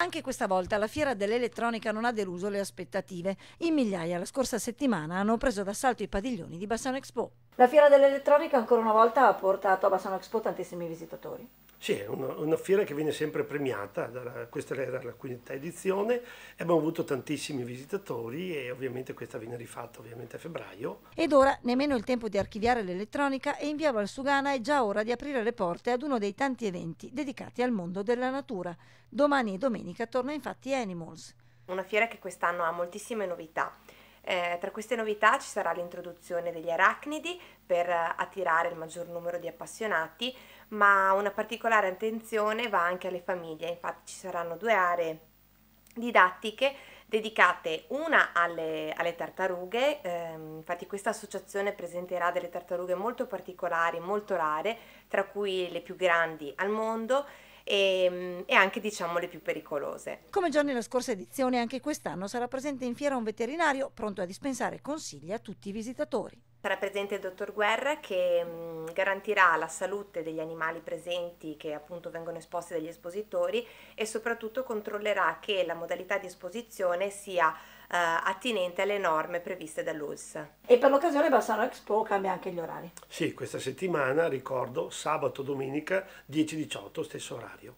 Anche questa volta la fiera dell'elettronica non ha deluso le aspettative. In migliaia la scorsa settimana hanno preso d'assalto i padiglioni di Bassano Expo. La fiera dell'elettronica ancora una volta ha portato a Bassano Expo tantissimi visitatori. Sì, è una, una, fiera che viene sempre premiata, dalla, questa era la quinta edizione, abbiamo avuto tantissimi visitatori e ovviamente questa viene rifatta ovviamente a febbraio. Ed ora nemmeno il tempo di archiviare l'elettronica e in via Valsugana è già ora di aprire le porte ad uno dei tanti eventi dedicati al mondo della natura. Domani e domenica torna infatti Animals. Una fiera che quest'anno ha moltissime novità. Eh, tra queste novità ci sarà l'introduzione degli arachnidi per attirare il maggior numero di appassionati, ma una particolare attenzione va anche alle famiglie, infatti ci saranno due aree didattiche dedicate una alle, alle tartarughe, eh, infatti questa associazione presenterà delle tartarughe molto particolari, molto rare, tra cui le più grandi al mondo e, ehm, e anche diciamo le più pericolose. Come già nella scorsa edizione, anche quest'anno sarà presente in fiera un veterinario pronto a dispensare consigli a tutti i visitatori. Sarà presente il dottor Guerra che mh, mm, garantirà la salute degli animali presenti che appunto vengono esposti dagli espositori e soprattutto controllerà che la modalità di esposizione sia eh, attinente alle norme previste dall'ULS. E per l'occasione Bassano Expo cambia anche gli orari? Sì, questa settimana ricordo sabato, domenica 10-18, stesso orario.